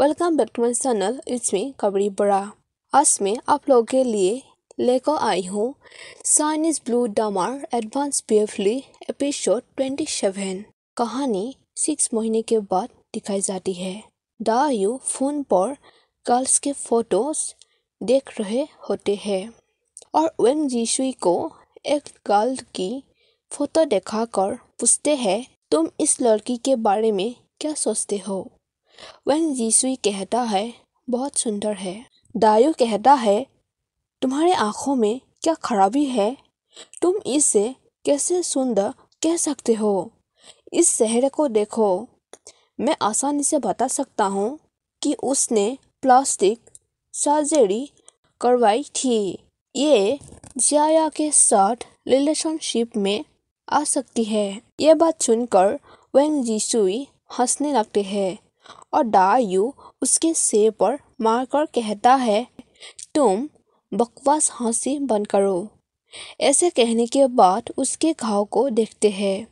welcome back to my channel it's me कबड़ी बड़ा आज मैं आप लोगों के लिए लेकर आई हूँ साइनिस ब्लू डामार एडवांस बेफली एपिसोड सेवन कहानी सिक्स महीने के बाद दिखाई जाती है डा यू फोन पर गर्ल्स के फोटोज देख रहे होते हैं और वेंग जीशुई को एक गर्ल की फोटो दिखाकर पूछते हैं तुम इस लड़की के बारे में क्या सोचते हो वन जीसुई कहता है बहुत सुंदर है दायु कहता है तुम्हारे आँखों में क्या खराबी है तुम इसे कैसे सुंदर कह सकते हो इस शहर को देखो मैं आसानी से बता सकता हूँ कि उसने प्लास्टिक सर्जरी करवाई थी ये जिया के साथ रिलेशनशिप में आ सकती है यह बात सुनकर वेंग जीसुई हंसने लगते हैं और डायू उसके सिर पर मारकर कहता है तुम बकवास हंसी बंद करो ऐसे कहने के बाद उसके घाव को देखते हैं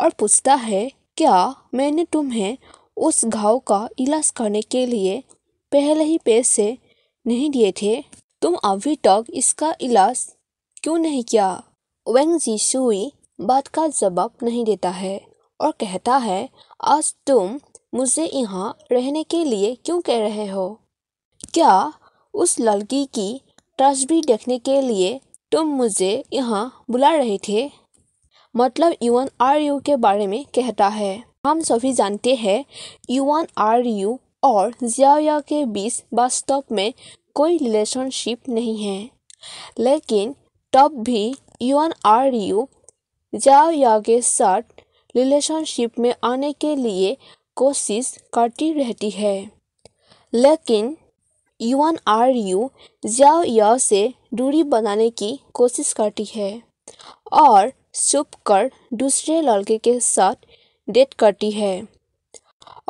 और पूछता है क्या मैंने तुम्हें उस घाव का इलाज करने के लिए पहले ही पैसे नहीं दिए थे तुम अभी तक इसका इलाज क्यों नहीं किया वेंग जी सुई बात का जवाब नहीं देता है और कहता है आज तुम मुझे यहाँ रहने के लिए क्यों कह रहे हो क्या उस लड़की की तस्वीर देखने के लिए तुम मुझे यहाँ बुला रहे थे मतलब यून आर यू के बारे में कहता है हम सभी जानते हैं यून आर यू और जियाया के बीच वास्तव में कोई रिलेशनशिप नहीं है लेकिन तब भी यून आर यू जियाया के साथ रिलेशनशिप में आने के लिए कोशिश करती रहती है लेकिन यून आर यू जाओ या से दूरी बनाने की कोशिश करती है और छुप कर दूसरे लड़के के साथ डेट करती है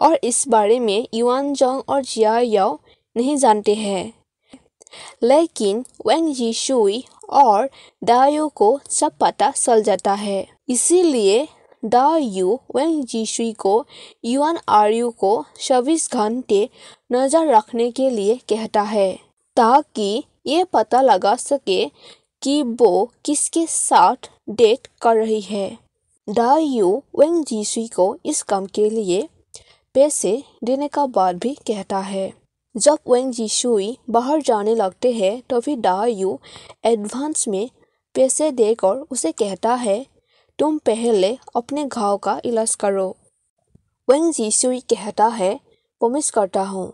और इस बारे में युवान जोंग और जिया याओ नहीं जानते हैं लेकिन वेंग जी शुई और दायो को सब पता चल जाता है इसीलिए द यू वेन जीशुई को युआन यू को चौबीस घंटे नज़र रखने के लिए कहता है ताकि ये पता लगा सके कि वो किसके साथ डेट कर रही है द यू वेन जीशुई को इस काम के लिए पैसे देने का बात भी कहता है जब वेंग जीशुई बाहर जाने लगते हैं तो फिर डा यू एडवांस में पैसे देकर उसे कहता है तुम पहले अपने घाव का इलाज करो वंग जीसु कहता है प्रमिस करता हूँ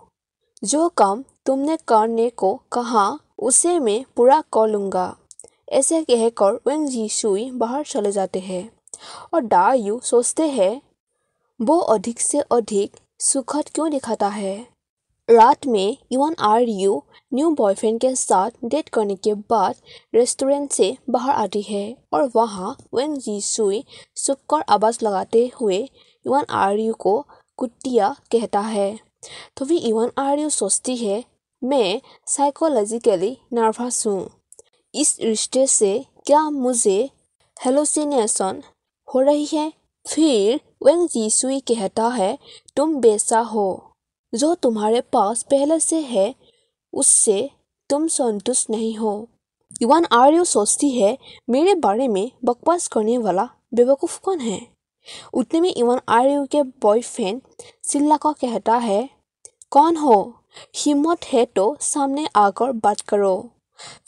जो काम तुमने करने को कहा उसे मैं पूरा कर लूँगा ऐसे कहकर वंग जीसु बाहर चले जाते हैं और डा यू सोचते हैं वो अधिक से अधिक सुखद क्यों दिखाता है रात में यून आर यू न्यू बॉयफ्रेंड के साथ डेट करने के बाद रेस्टोरेंट से बाहर आती है और वहां वेन सुई सुक्कर आवाज लगाते हुए इवान आर्यू को कुटिया कहता है तभी इवान आर्यू सोचती है मैं साइकोलॉजिकली नर्वस हूँ इस रिश्ते से क्या मुझे हेलोसिनेशन हो रही है फिर वेंग सुई कहता है तुम बेसा हो जो तुम्हारे पास पहले से है उससे तुम संतुष्ट नहीं हो युवान आर्य सोचती है मेरे बारे में बकवास करने वाला बेवकूफ़ कौन है उतने में इवान आर्य के बॉयफ्रेंड सिल्ला को कहता है कौन हो हिम्मत है तो सामने आकर बात करो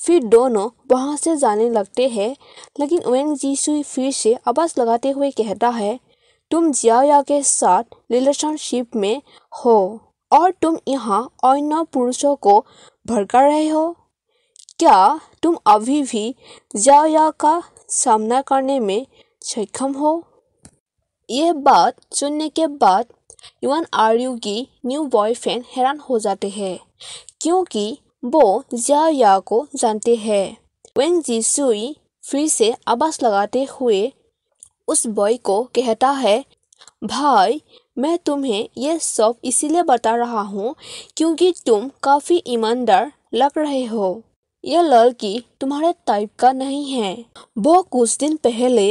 फिर दोनों वहाँ से जाने लगते हैं लेकिन वेंग जीसुई फिर से आवाज़ लगाते हुए कहता है तुम जियाया के साथ रिलेशनशिप में हो और तुम यहाँ अन्य पुरुषों को भड़का रहे हो क्या तुम अभी भी जाया का सामना करने में सक्षम हो यह बात सुनने के बाद युवान आर्यु की न्यू बॉयफ्रेंड हैरान हो जाते हैं क्योंकि वो जाया को जानते हैं जी जीसुई फिर से आवाज लगाते हुए उस बॉय को कहता है भाई मैं तुम्हें यह सब इसीलिए बता रहा हूँ क्योंकि तुम काफ़ी ईमानदार लग रहे हो यह लड़की तुम्हारे टाइप का नहीं है वो कुछ दिन पहले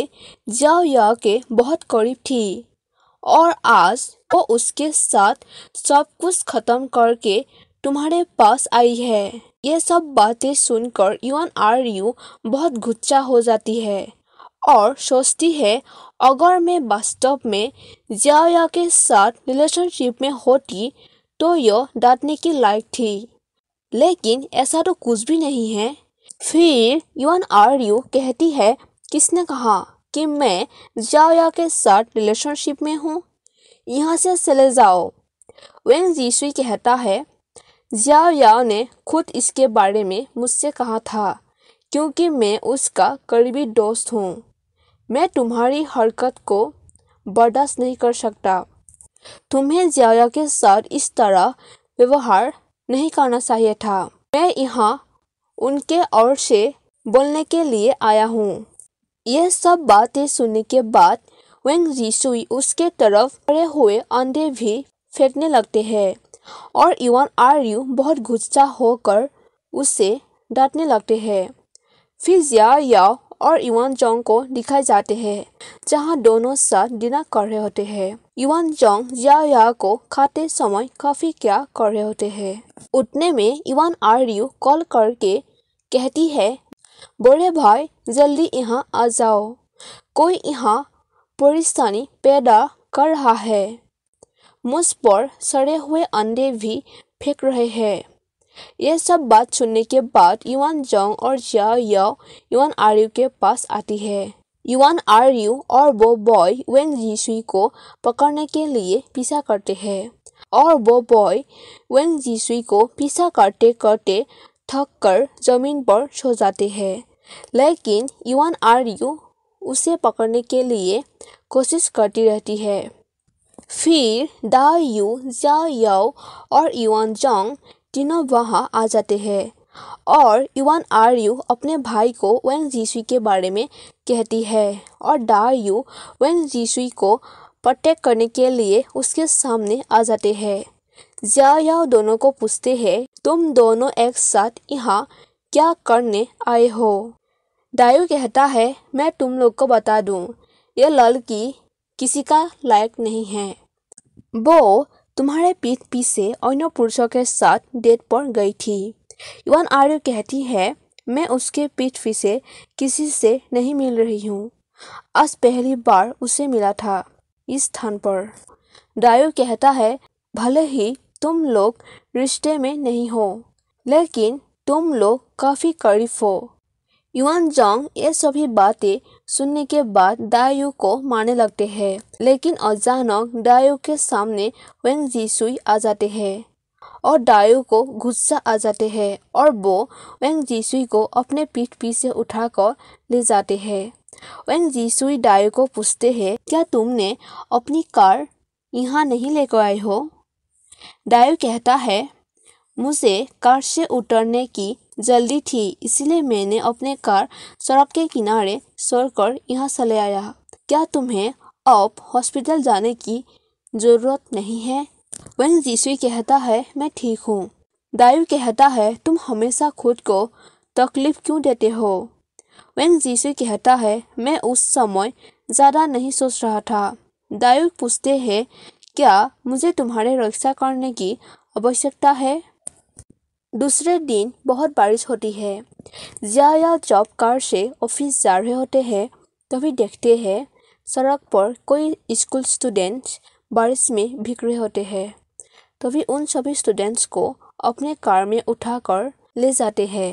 जाओ या के बहुत करीब थी और आज वो उसके साथ सब कुछ खत्म करके तुम्हारे पास आई है ये सब बातें सुनकर यून आर यू बहुत गुस्सा हो जाती है और सोचती है अगर मैं वास्तव में जियाया के साथ रिलेशनशिप में होती तो यह डांटने की लायक थी लेकिन ऐसा तो कुछ भी नहीं है फिर यून आर यू कहती है किसने कहा कि मैं जियाया के साथ रिलेशनशिप में हूँ यहाँ से चले जाओ वेंग जीसुई कहता है याओ ने खुद इसके बारे में मुझसे कहा था क्योंकि मैं उसका करीबी दोस्त हूँ मैं तुम्हारी हरकत को बर्दाश्त नहीं कर सकता तुम्हें जया के साथ इस तरह व्यवहार नहीं करना चाहिए था मैं यहाँ उनके और से बोलने के लिए आया हूँ यह सब बातें सुनने के बाद वेंग जीसुई उसके तरफ खड़े हुए अंधे भी फेंकने लगते हैं और इवान आर्यू बहुत गुस्सा होकर उसे डांटने लगते हैं फिर जिया याओ और इवान जोंग को दिखाए जाते हैं जहां दोनों साथ डिनर कर रहे होते हैं इवान जोंग या या को खाते समय काफी क्या कर रहे होते हैं उठने में इवान यू कॉल करके कहती है बड़े भाई जल्दी यहाँ आ जाओ कोई यहाँ परेशानी पैदा कर रहा है मुझ पर सड़े हुए अंडे भी फेंक रहे हैं यह सब बात सुनने के बाद युवान जोंग और जिया याओ युवान आर्यू के पास आती है युवान आर्यू और वो बॉय वेंग जीसुई को पकड़ने के लिए पीछा करते हैं और वो बॉय वेंग जीसुई को पीछा करते करते थक कर जमीन पर सो जाते हैं लेकिन युवान आर्यू उसे पकड़ने के लिए कोशिश करती रहती है फिर दा यू जा याओ और युवान जोंग तीनों वहाँ आ जाते हैं और इवान आर यू अपने भाई को वेंग जीसुई के बारे में कहती है और डार यू वेंग जीसुई को प्रोटेक्ट करने के लिए उसके सामने आ जाते हैं जिया याओ दोनों को पूछते हैं तुम दोनों एक साथ यहाँ क्या करने आए हो डायू कहता है मैं तुम लोग को बता दूँ यह लड़की किसी का लायक नहीं है वो तुम्हारे पीठ पीछे अन्य पुरुषों के साथ डेट पर गई थी युवान आर्य कहती है मैं उसके पीठ पीछे किसी से नहीं मिल रही हूँ आज पहली बार उसे मिला था इस स्थान पर डायो कहता है भले ही तुम लोग रिश्ते में नहीं हो लेकिन तुम लोग काफ़ी करीब हो युवान जोंग ये सभी बातें सुनने के बाद दायू को मारने लगते हैं लेकिन अचानक दायू के सामने वेंग जीसुई आ जाते हैं और डायो को गुस्सा आ जाते हैं और वो वेंग जीसुई को अपने पीठ पीठ से उठाकर ले जाते हैं वेंग जीसुई डायो को पूछते हैं क्या तुमने अपनी कार यहाँ नहीं लेकर आए हो डायो कहता है मुझे कार से उतरने की जल्दी थी इसलिए मैंने अपने कार सड़क के किनारे छोड़ कर यहाँ चले आया क्या तुम्हें अब हॉस्पिटल जाने की ज़रूरत नहीं है वन जीसुई कहता है मैं ठीक हूँ दायु कहता है तुम हमेशा खुद को तकलीफ क्यों देते हो वन जीसुई कहता है मैं उस समय ज़्यादा नहीं सोच रहा था दायु पूछते हैं क्या मुझे तुम्हारे रक्षा करने की आवश्यकता है दूसरे दिन बहुत बारिश होती है जब जॉब कार से ऑफिस जा रहे होते हैं तभी देखते हैं सड़क पर कोई स्कूल स्टूडेंट्स बारिश में भीग रहे होते हैं तभी उन सभी स्टूडेंट्स को अपने कार में उठाकर ले जाते हैं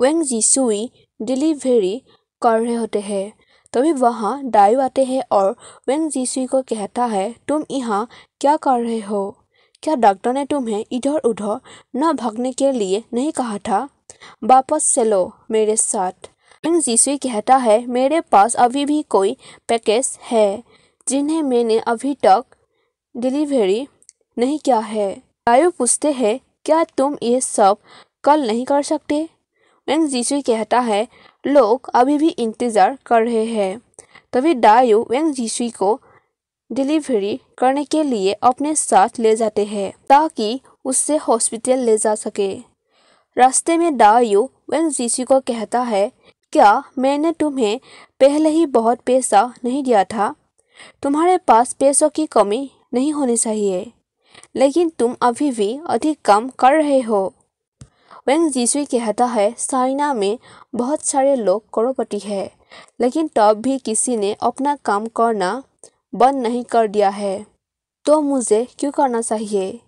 वेंग जीसुई डिलीवरी कर रहे होते हैं तभी वहाँ डायू आते हैं और वेंग जीसुई को कहता है तुम यहाँ क्या कर रहे हो क्या डॉक्टर ने तुम्हें इधर उधर न भागने के लिए नहीं कहा था वापस चलो मेरे साथ इन जीसवी कहता है मेरे पास अभी भी कोई पैकेज है जिन्हें मैंने अभी तक डिलीवरी नहीं किया है रायु पूछते हैं क्या तुम ये सब कल नहीं कर सकते वेंग जीसुई कहता है लोग अभी भी इंतज़ार कर रहे हैं तभी डायु वेंग जीसुई को डिलीवरी करने के लिए अपने साथ ले जाते हैं ताकि उससे हॉस्पिटल ले जा सके रास्ते में डायो वन जीसी को कहता है क्या मैंने तुम्हें पहले ही बहुत पैसा नहीं दिया था तुम्हारे पास पैसों की कमी नहीं होनी चाहिए लेकिन तुम अभी भी अधिक काम कर रहे हो वेंग जीसुई कहता है साइना में बहुत सारे लोग करोड़पति है लेकिन तब भी किसी ने अपना काम करना बंद नहीं कर दिया है तो मुझे क्यों करना चाहिए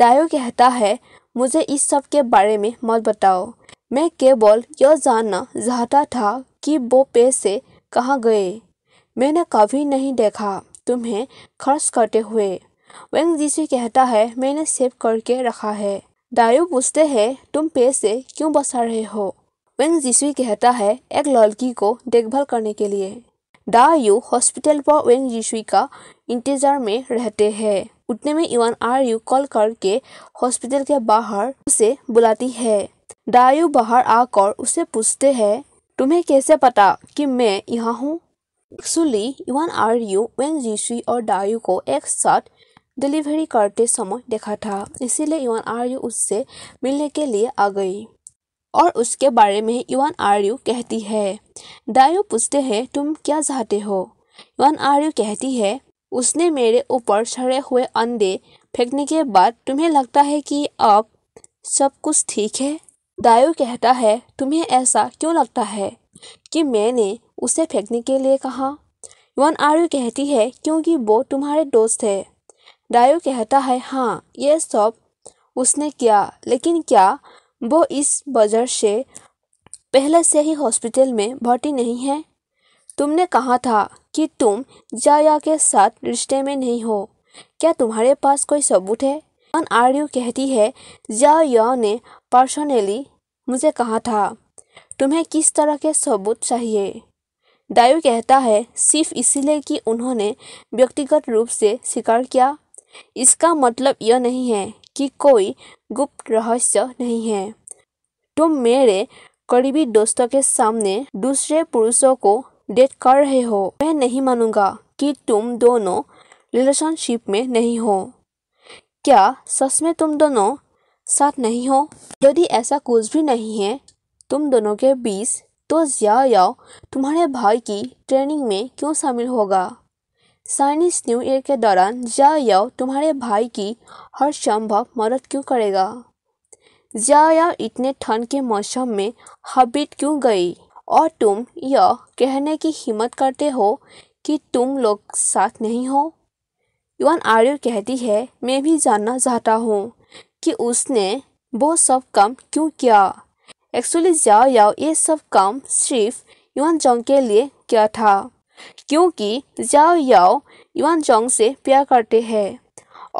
डायो कहता है मुझे इस सब के बारे में मत बताओ मैं केवल यह जानना चाहता था कि वो पैसे कहाँ गए मैंने कभी नहीं देखा तुम्हें खर्च करते हुए वेंग जीसी कहता है मैंने सेव करके रखा है डायो पूछते हैं तुम पैसे क्यों बसा रहे हो वेंग जिसवी कहता है एक लड़की को देखभाल करने के लिए यू हॉस्पिटल पर वेंग यीशु का इंतजार में रहते हैं उतने में इवान यू कॉल करके हॉस्पिटल के बाहर उसे बुलाती है दायू बाहर आकर उसे पूछते हैं तुम्हें कैसे पता कि मैं यहाँ हूँ एक्चुअली इवान यू वेंग यीशु और दायू को एक साथ डिलीवरी करते समय देखा था इसीलिए इवान यू उससे मिलने के लिए आ गई और उसके बारे में युवान आर्यु कहती है दायु पूछते हैं तुम क्या चाहते हो युवान आर्यु कहती है उसने मेरे ऊपर सड़े हुए अंडे फेंकने के बाद तुम्हें लगता है कि अब सब कुछ ठीक है दायु कहता है तुम्हें ऐसा क्यों लगता है कि मैंने उसे फेंकने के लिए कहा युवान आर्यु कहती है क्योंकि वो तुम्हारे दोस्त है दायो कहता है हाँ ये सब उसने किया लेकिन क्या वो इस वजह से पहले से ही हॉस्पिटल में भर्ती नहीं है तुमने कहा था कि तुम जाया के साथ रिश्ते में नहीं हो क्या तुम्हारे पास कोई सबूत है अन आर्यू कहती है जाया ने पर्सनली मुझे कहा था तुम्हें किस तरह के सबूत चाहिए दायु कहता है सिर्फ इसीलिए कि उन्होंने व्यक्तिगत रूप से स्वीकार किया इसका मतलब यह नहीं है कि कोई गुप्त रहस्य नहीं है तुम मेरे करीबी दोस्तों के सामने दूसरे पुरुषों को डेट कर रहे हो मैं नहीं मानूंगा कि तुम दोनों रिलेशनशिप में नहीं हो क्या सच में तुम दोनों साथ नहीं हो यदि ऐसा कुछ भी नहीं है तुम दोनों के बीच तो जिया याओ तुम्हारे भाई की ट्रेनिंग में क्यों शामिल होगा साइनिस न्यू ईयर के दौरान जाओ तुम्हारे भाई की हर संभव मदद क्यों करेगा जाओ इतने ठंड के मौसम में हबिट क्यों गई और तुम यह कहने की हिम्मत करते हो कि तुम लोग साथ नहीं हो युवान आर्य कहती है मैं भी जानना चाहता हूँ कि उसने वो सब काम क्यों किया एक्चुअली जाओ ये सब काम सिर्फ युवान जंग के लिए किया था क्योंकि जाओ याओ युवान जोंग से प्यार करते हैं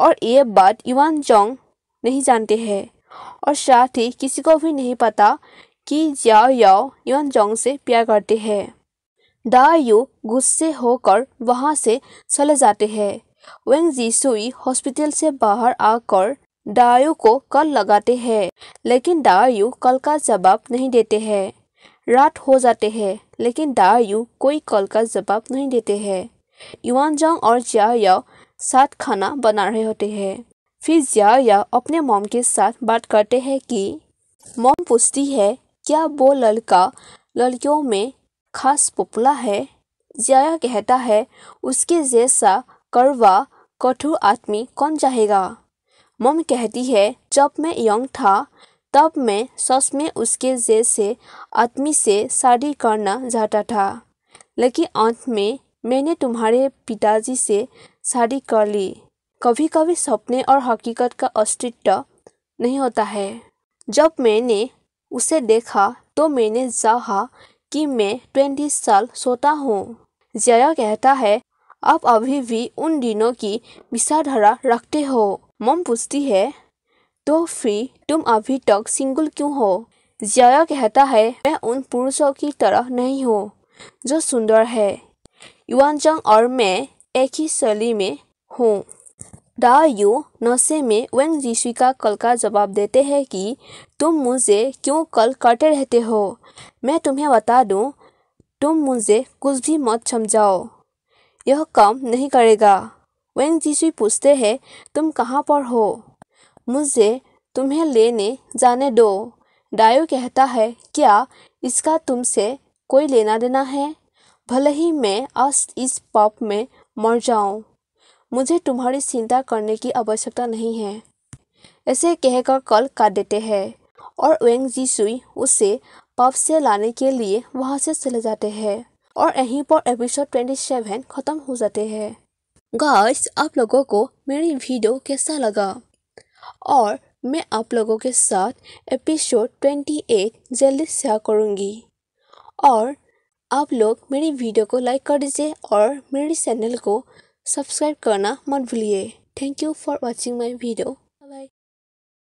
और ये बात युवान जोंग नहीं जानते हैं और साथ ही किसी को भी नहीं पता कि जाओ याओ युवान जोंग से प्यार करते हैं दायु गुस्से होकर वहां से चले जाते हैं वेंग जीसुई हॉस्पिटल से बाहर आकर दायु को कल लगाते हैं लेकिन दायु कल का जवाब नहीं देते हैं रात हो जाते हैं लेकिन दा यू कोई कॉल का जवाब नहीं देते हैं युवान जंग और जिया या साथ खाना बना रहे होते हैं फिर जिया या अपने मॉम के साथ बात करते हैं कि मॉम पूछती है क्या वो लड़का लड़कियों में खास पपुला है जिया कहता है उसके जैसा करवा कठोर आदमी कौन चाहेगा मम कहती है जब मैं यंग था तब मैं सच में उसके जैसे आदमी से शादी करना चाहता था लेकिन अंत में मैंने तुम्हारे पिताजी से शादी कर ली कभी कभी सपने और हकीकत का अस्तित्व नहीं होता है जब मैंने उसे देखा तो मैंने चाहा कि मैं ट्वेंटी साल सोता हूँ जया कहता है आप अभी भी उन दिनों की विचारधारा रखते हो मम पूछती है तो फिर तुम अभी तक सिंगल क्यों हो जया कहता है मैं उन पुरुषों की तरह नहीं हूँ जो सुंदर है युवानजंग और मैं एक ही शैली में हूँ दा यू नशे में वेंग जीशु का कल का जवाब देते हैं कि तुम मुझे क्यों कल करते रहते हो मैं तुम्हें बता दूँ तुम मुझे कुछ भी मत समझाओ यह काम नहीं करेगा वेंग जीशु पूछते हैं तुम कहाँ पर हो मुझे तुम्हें लेने जाने दो डायो कहता है क्या इसका तुमसे कोई लेना देना है भले ही मैं आज इस पाप में मर जाऊँ मुझे तुम्हारी चिंता करने की आवश्यकता नहीं है ऐसे कहकर कल काट देते हैं और वेंग जी सुई उसे पाप से लाने के लिए वहाँ से चले जाते हैं और यहीं पर एपिसोड ट्वेंटी सेवन ख़त्म हो जाते हैं गाइस आप लोगों को मेरी वीडियो कैसा लगा और मैं आप लोगों के साथ एपिसोड ट्वेंटी एट जल्दी शेयर करूँगी और आप लोग मेरी वीडियो को लाइक कर दीजिए और मेरे चैनल को सब्सक्राइब करना मत भूलिए thank you for watching my video